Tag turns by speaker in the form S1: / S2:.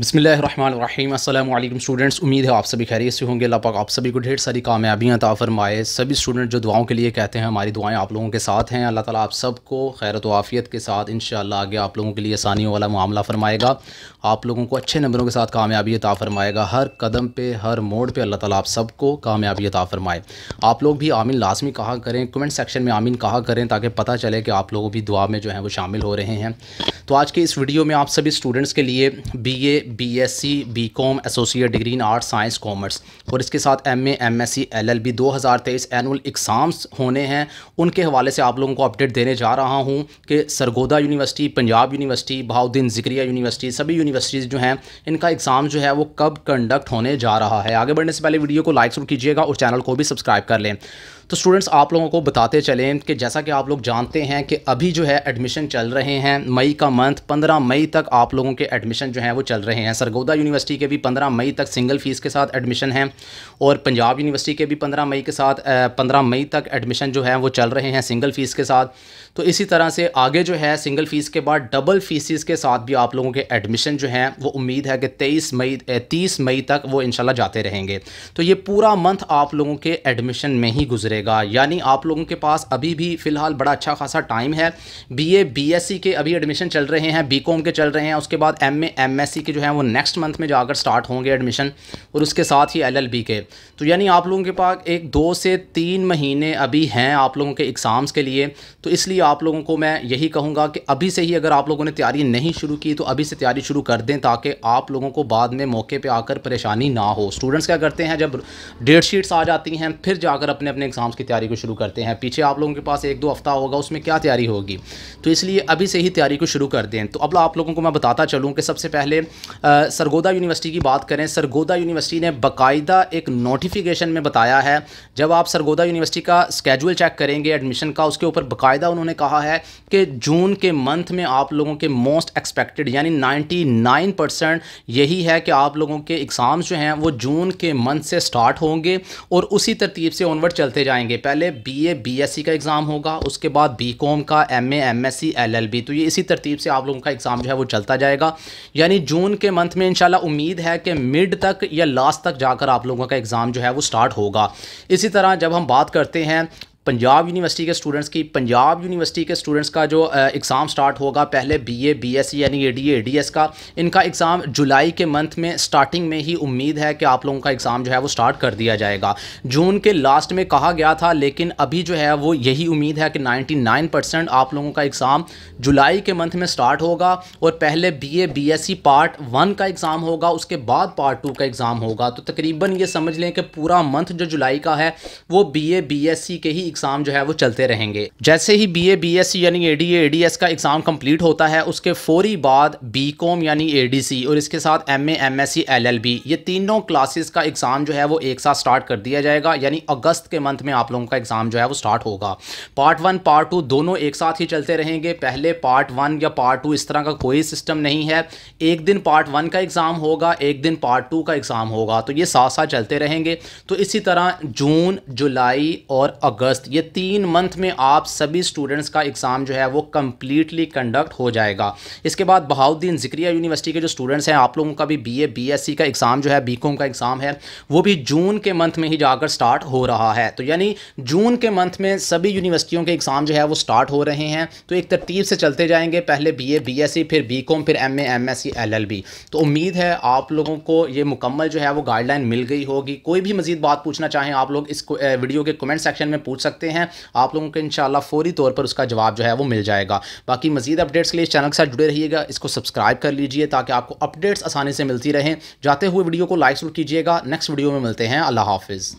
S1: बसमीम अल्लाम स्टूडेंट्स उम्मीद है आप सभी खैरियत से होंगे लापाक आप सभी को ढेर सारी कामयाबियाँ अता फरमाए सभी स्टूडेंट जो दुआओं के लिए कहते हैं हमारी दुआएं आप लोगों के साथ हैं अल्लाह ताला आप सबको खैरत वाफ़ियत के साथ इन आगे आप लोगों के लिए आसानियों वाला मामला फ़रमाएगा आप लोगों को अच्छे नंबरों के साथ कामयाबी अता फ़रमाएगा हर कदम पर हर मोड़ पर अल्लाह ताली आप सबको कामयाबी अता फ़रमाए आप लोग भी आमीन लाजमी कहा करें कमेंट सेक्शन में आमीन कहा करें ताकि पता चले कि आप लोगों भी दुआ में जो है वो शामिल हो रहे हैं तो आज के इस वीडियो में आप सभी स्टूडेंट्स के लिए B BSc BCom associate degree in art science commerce और इसके साथ MA MSc LLB 2023 annual exams होने हैं उनके हवाले से आप लोगों को अपडेट देने जा रहा हूं कि Sargodha university Punjab university Bahauddin Zakariya university सभी यूनिवर्सिटीज़ जो हैं इनका एग्ज़ाम जो है वो कब कंडक्ट होने जा रहा है आगे बढ़ने से पहले वीडियो को लाइक जरूर कीजिएगा और चैनल को भी सब्सक्राइब कर लें तो स्टूडेंट्स आप लोगों को बताते चलें कि जैसा कि आप लोग जानते हैं कि अभी जो है एडमिशन चल रहे हैं मई का मंथ 15 मई तक आप लोगों के एडमिशन जो हैं वो चल रहे हैं सरगोदा यूनिवर्सिटी के भी 15 मई तक सिंगल फ़ीस के साथ एडमिशन हैं और पंजाब यूनिवर्सिटी के भी 15 मई के साथ 15 मई तक एडमिशन जो है वो चल रहे हैं सिंगल फ़ीस के साथ तो इसी तरह से आगे जो है सिंगल फ़ीस के बाद डबल फ़ीसिस के साथ भी आप लोगों के एडमिशन जो हैं वो उम्मीद है कि तेईस मई तीस मई तक वो इनशाला जाते रहेंगे तो ये पूरा मंथ आप लोगों के एडमिशन में ही गुजरेगा रहेगा यानी आप लोगों के पास अभी भी फ़िलहाल बड़ा अच्छा खासा टाइम है बीए बीएससी के अभी एडमिशन चल रहे हैं बीकॉम के चल रहे हैं उसके बाद एम ए के जो हैं वो नेक्स्ट मंथ में जाकर स्टार्ट होंगे एडमिशन और उसके साथ ही एल के तो यानी आप लोगों के पास एक दो से तीन महीने अभी हैं आप लोगों के एग्ज़ाम्स के लिए तो इसलिए आप लोगों को मैं यही कहूँगा कि अभी से ही अगर आप लोगों ने तैयारी नहीं शुरू की तो अभी से तैयारी शुरू कर दें ताकि आप लोगों को बाद में मौके पर आकर परेशानी ना हो स्टूडेंट्स क्या करते हैं जब डेट शीट्स आ जाती हैं फिर जाकर अपने अपने एग्ज़ाम एग्ज़ाम्स की तैयारी को शुरू करते हैं पीछे आप लोगों के पास एक दो हफ़्ता होगा उसमें क्या तैयारी होगी तो इसलिए अभी से ही तैयारी को शुरू कर दें तो अब आप लोगों को मैं बताता चलूँ कि सबसे पहले सरगोदा यूनिवर्सिटी की बात करें सरगोदा यूनिवर्सिटी ने बाकायदा एक नोटिफिकेशन में बताया है जब आप सरगोदा यूनिवर्सिटी का स्केजूल चेक करेंगे एडमिशन का उसके ऊपर बाकायदा उन्होंने कहा है कि जून के मंथ में आप लोगों के मोस्ट एक्सपेक्टेड यानी 99 परसेंट यही है कि आप लोगों के एग्ज़ाम्स जो हैं वो जून के मंथ से स्टार्ट होंगे और उसी तरतीब से ऑनवर्ड चलते जाएंगे जाएंगे पहले बी एस सी का एग्ज़ाम होगा उसके बाद बी कॉम का M M L L B तो ये इसी तरतीब से आप लोगों का एग्ज़ाम जो है वो चलता जाएगा यानी जून के मंथ में इंशाल्लाह उम्मीद है कि मिड तक या लास्ट तक जाकर आप लोगों का एग्ज़ाम जो है वो स्टार्ट होगा इसी तरह जब हम बात करते हैं पंजाब यूनिवर्सिटी के स्टूडेंट्स की पंजाब यूनिवर्सिटी के स्टूडेंट्स का जो एग्ज़ाम स्टार्ट होगा पहले बीए बीएससी e यानी एडीए एडीएस का इनका एग्ज़ाम जुलाई के मंथ में स्टार्टिंग में ही उम्मीद है कि आप लोगों का एग्ज़ाम जो है वो स्टार्ट कर दिया जाएगा जून के लास्ट में कहा गया था लेकिन अभी जो है वो यही उम्मीद है कि नाइन्टी आप लोगों का एग्ज़ाम जुलाई के मंथ में स्टार्ट होगा और पहले बी सी पार्ट वन का एग्ज़ाम होगा उसके बाद पार्ट टू का एग्ज़ाम होगा तो तकरीबन ये समझ लें कि पूरा मंथ जो जुलाई का है वो बी सी e के ही एग्ज़ाम जो है वो चलते रहेंगे जैसे ही B A B S C यानी A D A D S का एग्ज़ाम कंप्लीट होता है उसके फौरी बाद बी कॉम यानी ए डी सी और इसके साथ M A M S C L L B ये तीनों क्लासेस का एग्ज़ाम जो है वो एक साथ स्टार्ट कर दिया जाएगा यानी अगस्त के मंथ में आप लोगों का एग्ज़ाम जो है वो स्टार्ट होगा पार्ट वन पार्ट टू दोनों एक साथ ही चलते रहेंगे पहले पार्ट वन या पार्ट टू इस तरह का कोई सिस्टम नहीं है एक दिन पार्ट वन का एग्ज़ाम होगा एक दिन पार्ट टू का एग्ज़ाम होगा तो ये साथ साथ चलते रहेंगे तो इसी तरह जून जुलाई और अगस्त अगस्त ये तीन मंथ में आप सभी स्टूडेंट्स का एग्ज़ाम जो है वो कम्प्लीटली कंडक्ट हो जाएगा इसके बाद बहाउद्दीन जिक्रिया यूनिवर्सिटी के जो स्टूडेंट्स हैं आप लोगों का भी B A B S C का एग्ज़ाम जो है बी कॉम का एग्ज़ाम है वो भी जून के मंथ में ही जाकर स्टार्ट हो रहा है तो यानी जून के मंथ में सभी यूनिवर्सिटियों के एग्ज़ाम जो है वो स्टार्ट हो रहे हैं तो एक तरतीब से चलते जाएंगे पहले B A B S C फिर बी कॉम फिर M A M S C L L B तो उम्मीद है आप लोगों को ये मुकम्मल जो है वो गाइडलाइन मिल गई होगी कोई भी मज़ीद बात पूछना चाहें आप लोग इस वीडियो के कमेंट सेक्शन में पूछ सकते सकते हैं आप लोगों को इन फौरी तौर पर उसका जवाब जो है वो मिल जाएगा बाकी मजीद अपडेट्स के लिए चैनल के साथ जुड़े रहिएगा इसको सब्सक्राइब कर लीजिए ताकि आपको अपडेट्स आसानी से मिलती रहें जाते हुए वीडियो को लाइक जरूर कीजिएगा नेक्स्ट वीडियो में मिलते हैं अल्लाह हाफिज़